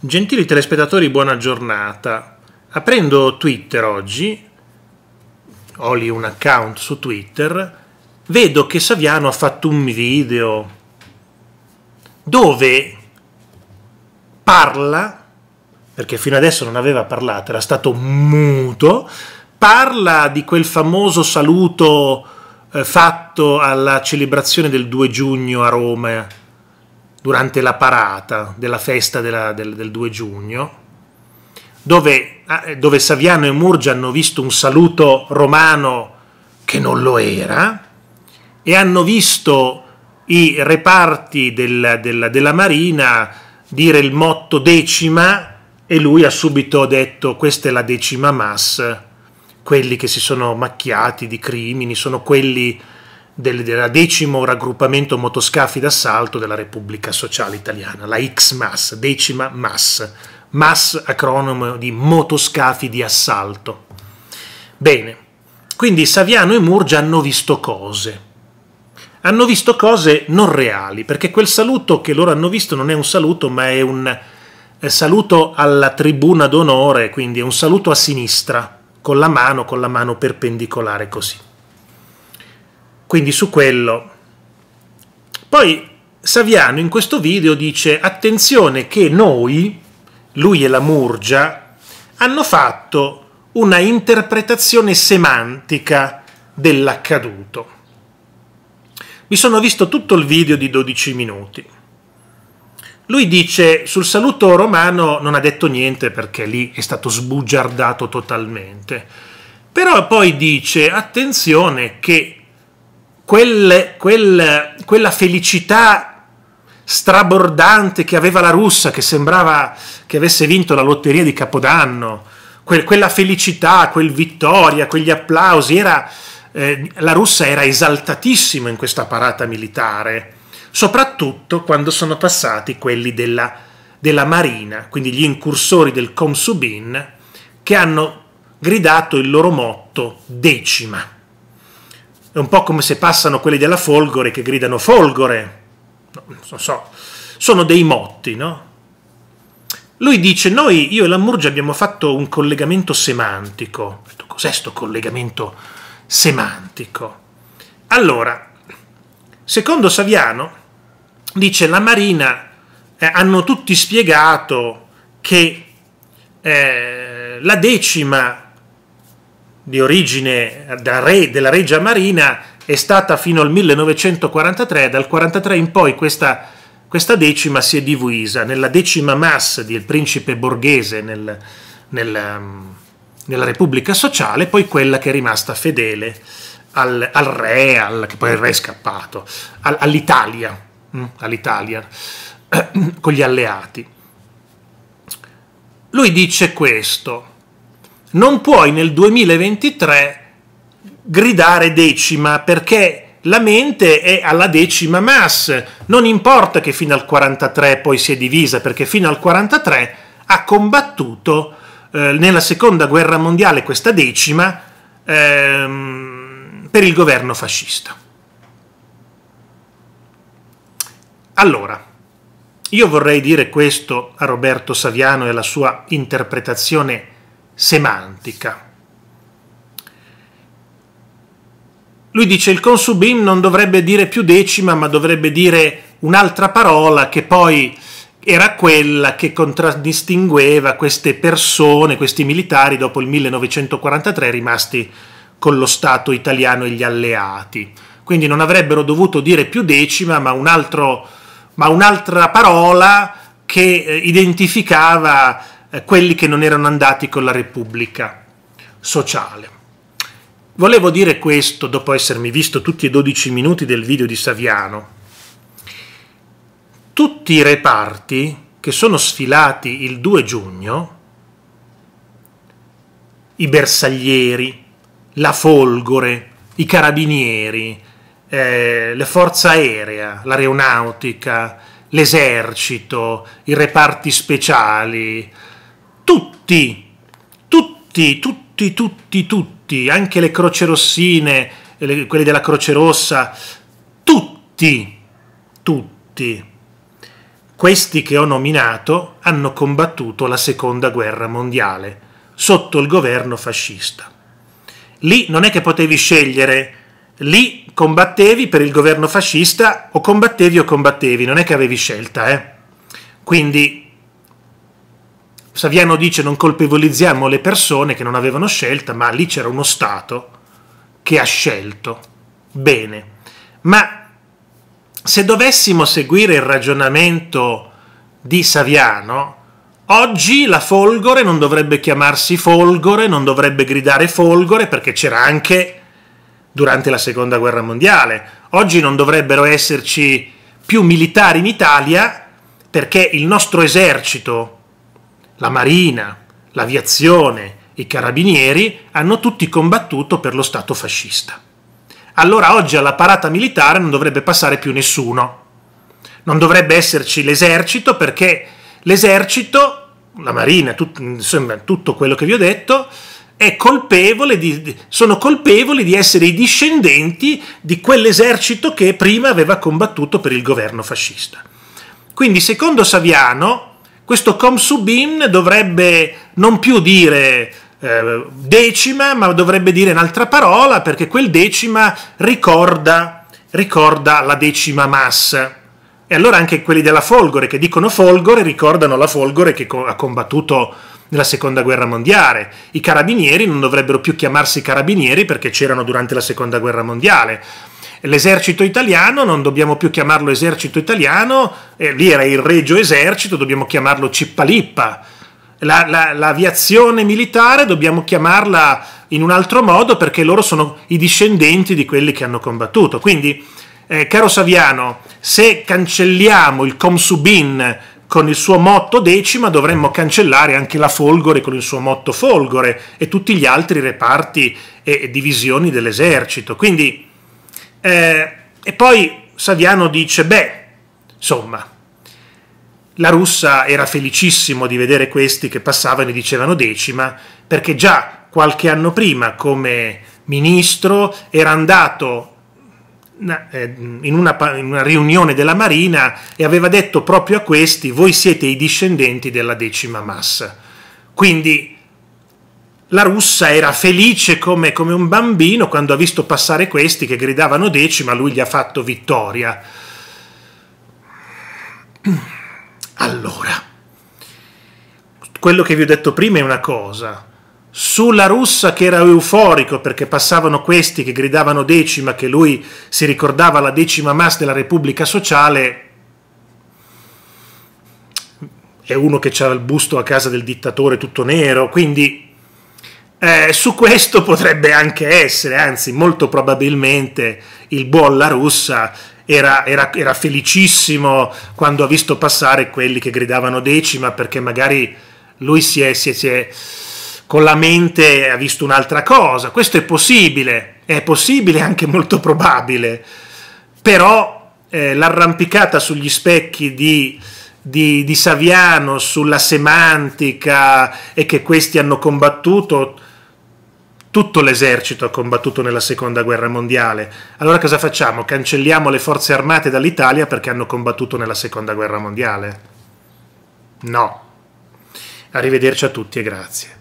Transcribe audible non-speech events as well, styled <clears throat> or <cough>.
Gentili telespettatori, buona giornata. Aprendo Twitter oggi, ho lì un account su Twitter, vedo che Saviano ha fatto un video dove parla, perché fino adesso non aveva parlato, era stato muto, parla di quel famoso saluto eh, fatto alla celebrazione del 2 giugno a Roma durante la parata della festa della, del, del, 2 giugno, dove, ah, eh, dove Saviano e Murgia hanno visto un saluto romano che non lo era e hanno visto i reparti della, della, della Marina dire il motto decima e lui ha subito detto questa è la decima mass, quelli che si sono macchiati di crimini sono quelli del, del decimo raggruppamento motoscafi d'assalto della Repubblica Sociale Italiana, la X-MAS, decima MAS, MAS acronimo di motoscafi di assalto. Bene, quindi Saviano e Murgia hanno visto cose, hanno visto cose non reali, perché quel saluto che loro hanno visto non è un saluto, ma è un eh, saluto alla tribuna d'onore, quindi è un saluto a sinistra, con la mano, con la mano perpendicolare così. Quindi su quello. Poi Saviano in questo video dice attenzione che noi, lui e la Murgia, hanno fatto una interpretazione semantica dell'accaduto. Mi sono visto tutto il video di 12 minuti. Lui dice sul saluto romano non ha detto niente perché lì è stato sbugiardato totalmente. Però poi dice attenzione che quelle, quel, quella felicità strabordante che aveva la russa, che sembrava che avesse vinto la lotteria di Capodanno, quel, quella felicità, quel vittoria, quegli applausi, era, eh, la russa era esaltatissima in questa parata militare, soprattutto quando sono passati quelli della, della Marina, quindi gli incursori del Komsubin, che hanno gridato il loro motto decima. È un po' come se passano quelli della Folgore che gridano Folgore. non so, sono dei motti, no? Lui dice, noi, io e Lamurgia, abbiamo fatto un collegamento semantico. Cos'è sto collegamento semantico? Allora, secondo Saviano, dice, la Marina eh, hanno tutti spiegato che eh, la decima di origine re, della Regia Marina è stata fino al 1943, dal 1943 in poi questa, questa, decima si è divisa, nella decima massa del principe borghese nel, nel, ehm, nella Repubblica Sociale, poi quella che è rimasta fedele al, al re, al, che poi il re è scappato, al, all'Italia, mm, all'Italia, <clears throat> con gli alleati. Lui dice questo, non puoi nel 2023 gridare decima perché la mente è alla decima mass, Non importa che fino al 43 poi si è divisa, perché fino al 43 ha combattuto eh, nella seconda guerra mondiale questa decima ehm, per il governo fascista. Allora, io vorrei dire questo a Roberto Saviano e alla sua interpretazione semantica. Lui dice il consubim non dovrebbe dire più decima, ma dovrebbe dire un'altra parola che poi era quella che contraddistingueva queste persone, questi militari dopo il 1943 rimasti con lo Stato italiano e gli alleati. Quindi non avrebbero dovuto dire più decima, ma, un altro, ma un'altra parola che eh, identificava eh, quelli che non erano andati con la Repubblica Sociale. Volevo dire questo dopo essermi visto tutti e 12 minuti del video di Saviano. Tutti i reparti che sono sfilati il 2 giugno, i bersaglieri, la folgore, i carabinieri, eh, la forza aerea, l'aeronautica, l'esercito, i reparti speciali, tutti, tutti, tutti, tutti, tutti, anche le croce rossine, le, quelle della Croce Rossa, tutti, tutti, questi che ho nominato hanno combattuto la seconda guerra mondiale sotto il governo fascista. Lì non è che potevi scegliere, lì combattevi per il governo fascista o combattevi o combattevi, non è che avevi scelta, eh? Quindi Saviano dice non colpevolizziamo le persone che non avevano scelta, ma lì c'era uno Stato che ha scelto. Bene, ma se dovessimo seguire il ragionamento di Saviano, oggi la Folgore non dovrebbe chiamarsi Folgore, non dovrebbe gridare Folgore perché c'era anche durante la Seconda Guerra Mondiale. Oggi non dovrebbero esserci più militari in Italia perché il nostro esercito la marina, l'aviazione, i carabinieri hanno tutti combattuto per lo Stato fascista. Allora oggi alla parata militare non dovrebbe passare più nessuno. Non dovrebbe esserci l'esercito perché l'esercito, la marina, tut, insomma, tutto quello che vi ho detto, colpevole di, sono colpevoli di essere i discendenti di quell'esercito che prima aveva combattuto per il governo fascista. Quindi secondo Saviano questo com subin dovrebbe non più dire eh, decima, ma dovrebbe dire un'altra parola perché quel decima ricorda, ricorda la decima massa. E allora anche quelli della Folgore che dicono Folgore ricordano la Folgore che ha combattuto nella seconda guerra mondiale. I carabinieri non dovrebbero più chiamarsi carabinieri perché c'erano durante la seconda guerra mondiale. L'esercito italiano non dobbiamo più chiamarlo esercito italiano, eh, lì era il regio esercito, dobbiamo chiamarlo cippalippa. La, la, l'aviazione militare dobbiamo chiamarla in un altro modo perché loro sono i discendenti di quelli che hanno combattuto. Quindi, eh, caro Saviano, se cancelliamo il Comsubin con il suo motto decima dovremmo cancellare anche la Folgore con il suo motto Folgore e tutti gli altri reparti e divisioni dell'esercito. Quindi, eh, e poi Saviano dice, beh, insomma, la russa era felicissimo di vedere questi che passavano e dicevano decima, perché già qualche anno prima come ministro era andato eh, in una, in una, riunione della Marina e aveva detto proprio a questi voi siete i discendenti della decima massa. Quindi la russa era felice come, come un bambino quando ha visto passare questi che gridavano decima, lui gli ha fatto vittoria. Allora, quello che vi ho detto prima è una cosa, sulla russa che era euforico perché passavano questi che gridavano decima, che lui si ricordava la decima mas della Repubblica Sociale, è uno che ha il busto a casa del dittatore tutto nero, quindi eh, su questo potrebbe anche essere, anzi molto probabilmente il buon La Russa era, era, era felicissimo quando ha visto passare quelli che gridavano decima perché magari lui si è, si è, si è con la mente ha visto un'altra cosa. Questo è possibile, è possibile anche molto probabile, però eh, l'arrampicata sugli specchi di, di, di Saviano sulla semantica e che questi hanno combattuto, tutto l'esercito ha combattuto nella seconda guerra mondiale. Allora cosa facciamo? Cancelliamo le forze armate dall'Italia perché hanno combattuto nella seconda guerra mondiale? No. Arrivederci a tutti e grazie.